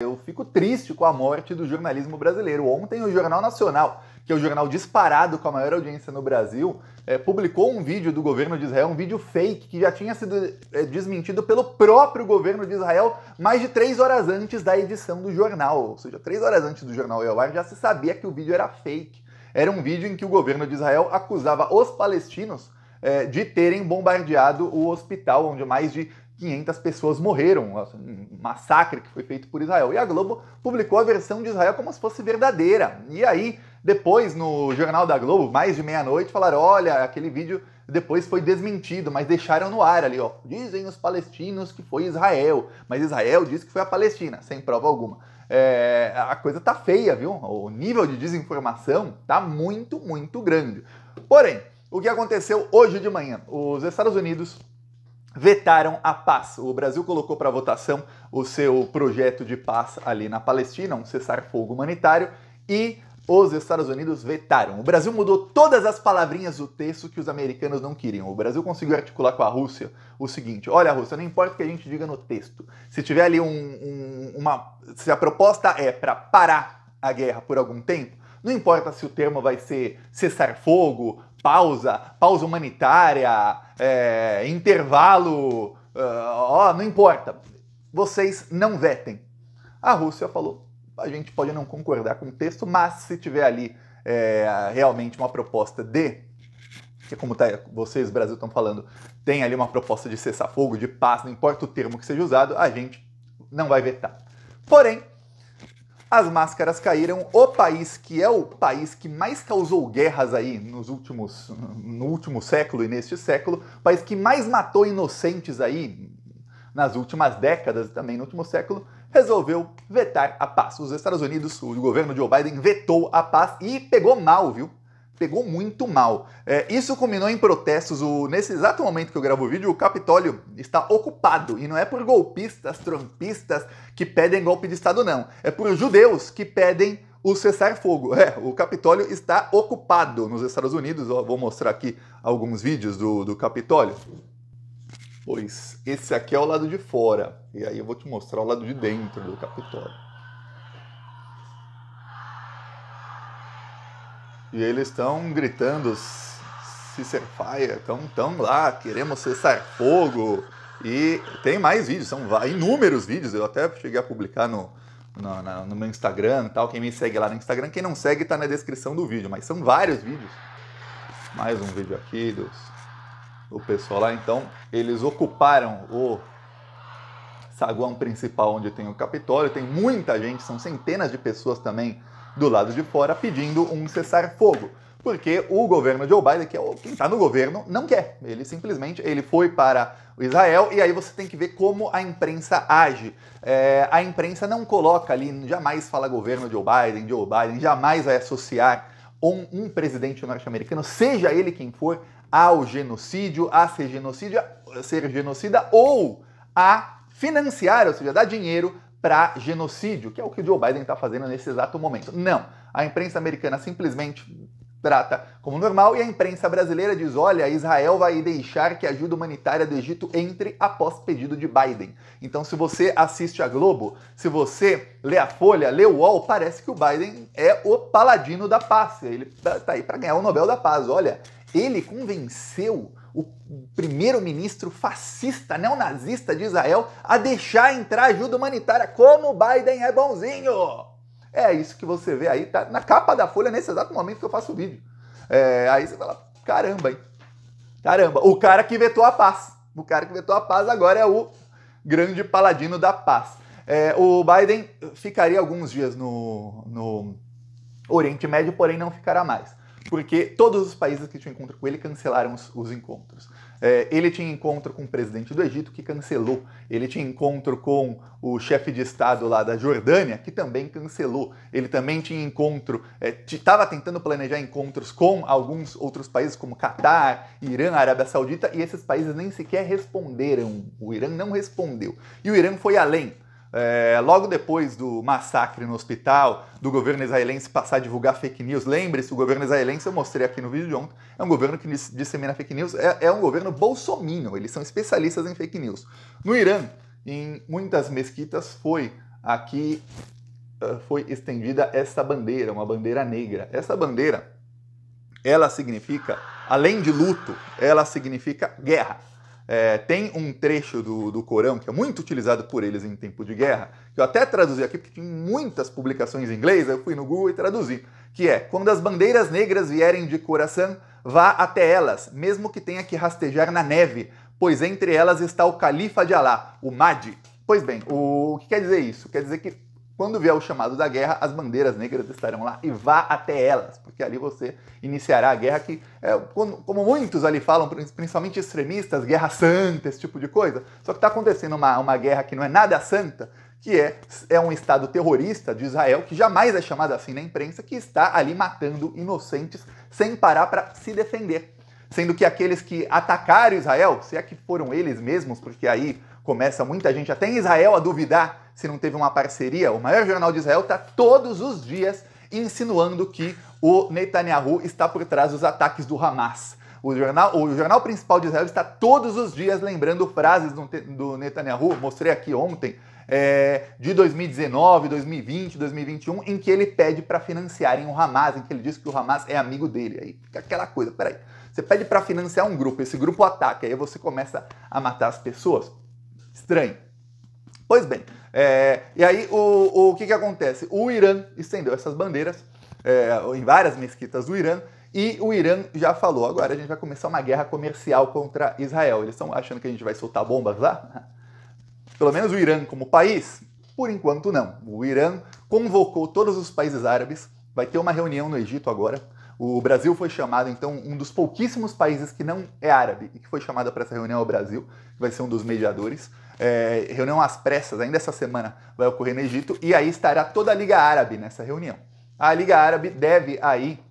Eu fico triste com a morte do jornalismo brasileiro. Ontem, o Jornal Nacional, que é o jornal disparado com a maior audiência no Brasil, é, publicou um vídeo do governo de Israel, um vídeo fake, que já tinha sido é, desmentido pelo próprio governo de Israel mais de três horas antes da edição do jornal. Ou seja, três horas antes do jornal ir ao ar, já se sabia que o vídeo era fake. Era um vídeo em que o governo de Israel acusava os palestinos é, de terem bombardeado o hospital onde mais de 500 pessoas morreram, um massacre que foi feito por Israel. E a Globo publicou a versão de Israel como se fosse verdadeira. E aí, depois, no Jornal da Globo, mais de meia-noite, falaram: olha, aquele vídeo depois foi desmentido, mas deixaram no ar ali, ó. Dizem os palestinos que foi Israel, mas Israel diz que foi a Palestina, sem prova alguma. É, a coisa tá feia, viu? O nível de desinformação tá muito, muito grande. Porém, o que aconteceu hoje de manhã? Os Estados Unidos vetaram a paz. O Brasil colocou para votação o seu projeto de paz ali na Palestina, um cessar-fogo humanitário, e os Estados Unidos vetaram. O Brasil mudou todas as palavrinhas do texto que os americanos não queriam. O Brasil conseguiu articular com a Rússia o seguinte: olha, Rússia, não importa o que a gente diga no texto. Se tiver ali um, um, uma. Se a proposta é para parar a guerra por algum tempo, não importa se o termo vai ser cessar fogo pausa, pausa humanitária, é, intervalo, é, ó, uh, oh, não importa. Vocês não vetem. A Rússia falou: a gente pode não concordar com o texto, mas se tiver ali é, realmente uma proposta de. Que como tá, vocês, Brasil, estão falando, tem ali uma proposta de cessar fogo, de paz, não importa o termo que seja usado, a gente não vai vetar. Porém, as máscaras caíram. O país que é o país que mais causou guerras aí nos últimos, no último século e neste século, o país que mais matou inocentes aí nas últimas décadas e também no último século, resolveu vetar a paz. Os Estados Unidos, o governo de Joe Biden vetou a paz e pegou mal, viu? pegou muito mal. É, isso culminou em protestos. O, nesse exato momento que eu gravo o vídeo, o Capitólio está ocupado. E não é por golpistas, trumpistas que pedem golpe de Estado, não. É por judeus que pedem o cessar-fogo. É, o Capitólio está ocupado nos Estados Unidos. vou mostrar aqui alguns vídeos do, do Capitólio. Pois esse aqui é o lado de fora. E aí eu vou te mostrar o lado de dentro do Capitólio. E eles estão gritando ceasefire, estão tão lá, queremos cessar fogo. E tem mais vídeos, são inúmeros vídeos, eu até cheguei a publicar no, no, no meu Instagram e tal. Quem me segue lá no Instagram, quem não segue está na descrição do vídeo, mas são vários vídeos. Mais um vídeo aqui dos, do pessoal lá. Então, eles ocuparam o saguão principal onde tem o Capitólio. Tem muita gente, são centenas de pessoas também do lado de fora pedindo um cessar-fogo porque o governo de Joe Biden, que é quem está no governo, não quer. Ele simplesmente ele foi para Israel e aí você tem que ver como a imprensa age. É, a imprensa não coloca ali, jamais fala governo de Joe Biden, Joe Biden, jamais vai associar um, um presidente norte-americano, seja ele quem for, ao genocídio, a ser genocídio, a ser genocida ou a financiar, ou seja, dar dinheiro para genocídio, que é o que o Joe Biden está fazendo nesse exato momento. Não, a imprensa americana simplesmente trata como normal e a imprensa brasileira diz: olha, Israel vai deixar que a ajuda humanitária do Egito entre após pedido de Biden. Então, se você assiste a Globo, se você lê a Folha, lê o UOL, parece que o Biden é o paladino da paz. Ele tá, tá aí para ganhar o Nobel da Paz. Olha, ele convenceu o primeiro-ministro fascista, neonazista de Israel, a deixar entrar ajuda humanitária. Como o Biden é bonzinho! É isso que você vê aí, tá na capa da Folha nesse exato momento que eu faço o vídeo. É, aí você fala, caramba, hein? Caramba, o cara que vetou a paz. O cara que vetou a paz agora é o grande paladino da paz. É, o Biden ficaria alguns dias no, no Oriente Médio, porém não ficará mais porque todos os países que tinham encontro com ele cancelaram os, os encontros. É, ele tinha encontro com o presidente do Egito, que cancelou. Ele tinha encontro com o chefe de Estado lá da Jordânia, que também cancelou. Ele também tinha encontro, estava é, tentando planejar encontros com alguns outros países, como Catar, Irã, Arábia Saudita, e esses países nem sequer responderam. O Irã não respondeu. E o Irã foi além é, logo depois do massacre no hospital, do governo israelense passar a divulgar fake news, lembre-se, o governo israelense, eu mostrei aqui no vídeo de ontem, é um governo que dissemina fake news, é, é um governo bolsominho, eles são especialistas em fake news. No Irã, em muitas mesquitas foi aqui eh, foi estendida essa bandeira, uma bandeira negra. Essa bandeira, ela significa, além de luto, ela significa guerra. É, tem um trecho do, do Corão que é muito utilizado por eles em tempo de guerra, que eu até traduzi aqui porque tem muitas publicações em inglês, eu fui no Google e traduzi, que é quando as bandeiras negras vierem de Coração, vá até elas, mesmo que tenha que rastejar na neve, pois entre elas está o califa de Alá, o Mahdi. Pois bem, o que quer dizer isso? Quer dizer que quando vier o chamado da guerra, as bandeiras negras estarão lá e vá até elas, porque ali você iniciará a guerra que, é, como muitos ali falam, principalmente extremistas, guerra santa, esse tipo de coisa. Só que está acontecendo uma, uma guerra que não é nada santa, que é, é um Estado terrorista de Israel, que jamais é chamado assim na imprensa, que está ali matando inocentes sem parar para se defender. Sendo que aqueles que atacaram Israel, se é que foram eles mesmos, porque aí começa muita gente, até em Israel, a duvidar se não teve uma parceria. O maior jornal de Israel está todos os dias insinuando que o Netanyahu está por trás dos ataques do Hamas. O jornal, o jornal principal de Israel está todos os dias lembrando frases do, do Netanyahu, mostrei aqui ontem, é, de 2019, 2020, 2021, em que ele pede para financiarem o Hamas, em que ele diz que o Hamas é amigo dele. Aí fica aquela coisa, peraí. Você pede para financiar um grupo, esse grupo ataca, aí você começa a matar as pessoas. Estranho. Pois bem, é, e aí o, o que, que acontece? O Irã estendeu essas bandeiras é, em várias mesquitas do Irã e o Irã já falou: agora a gente vai começar uma guerra comercial contra Israel. Eles estão achando que a gente vai soltar bombas lá? Pelo menos o Irã, como país, por enquanto não. O Irã convocou todos os países árabes, vai ter uma reunião no Egito agora. O Brasil foi chamado, então, um dos pouquíssimos países que não é árabe e que foi chamado para essa reunião é o Brasil, que vai ser um dos mediadores. É, reunião às pressas, ainda essa semana vai ocorrer no Egito, e aí estará toda a Liga Árabe nessa reunião. A Liga Árabe deve aí,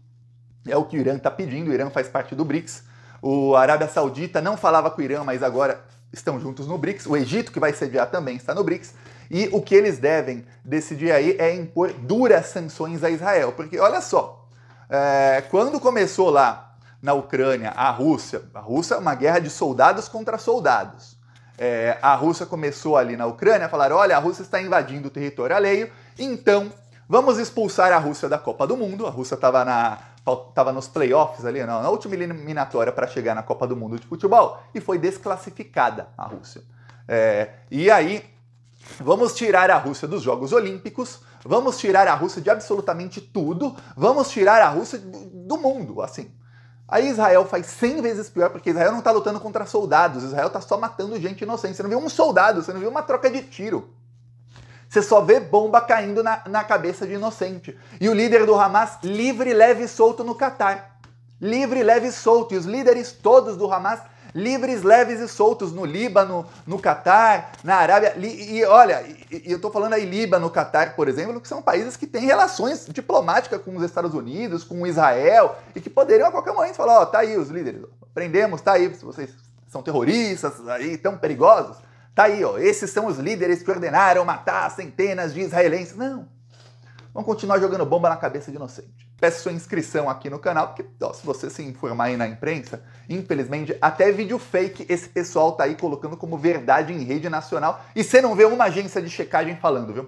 é o que o Irã está pedindo, o Irã faz parte do BRICS. O Arábia Saudita não falava com o Irã, mas agora estão juntos no BRICS. O Egito, que vai sediar também, está no BRICS. E o que eles devem decidir aí é impor duras sanções a Israel. Porque olha só, é, quando começou lá na Ucrânia a Rússia, a Rússia é uma guerra de soldados contra soldados é, a Rússia começou ali na Ucrânia a falar: olha, a Rússia está invadindo o território alheio, então vamos expulsar a Rússia da Copa do Mundo. A Rússia estava na estava nos playoffs ali, na, na última eliminatória para chegar na Copa do Mundo de futebol e foi desclassificada a Rússia. É, e aí, vamos tirar a Rússia dos Jogos Olímpicos, vamos tirar a Rússia de absolutamente tudo, vamos tirar a Rússia do mundo, assim. Aí Israel faz 100 vezes pior, porque Israel não está lutando contra soldados, Israel está só matando gente inocente. Você não viu um soldado, você não viu uma troca de tiro. Você só vê bomba caindo na, na cabeça de inocente. E o líder do Hamas livre, leve e solto no Catar. Livre, leve e solto. E os líderes todos do Hamas livres, leves e soltos no Líbano, no Catar, na Arábia. E, e olha, e, e eu estou falando aí Líbano, Catar, por exemplo, que são países que têm relações diplomáticas com os Estados Unidos, com Israel, e que poderiam a qualquer momento falar: ó, oh, tá aí os líderes, prendemos, tá aí, se vocês são terroristas, aí tão perigosos, tá aí, ó, esses são os líderes que ordenaram matar centenas de israelenses. Não. Vão continuar jogando bomba na cabeça de inocente. Peço sua inscrição aqui no canal, porque ó, se você se informar aí na imprensa, infelizmente, até vídeo fake esse pessoal tá aí colocando como verdade em rede nacional e você não vê uma agência de checagem falando, viu?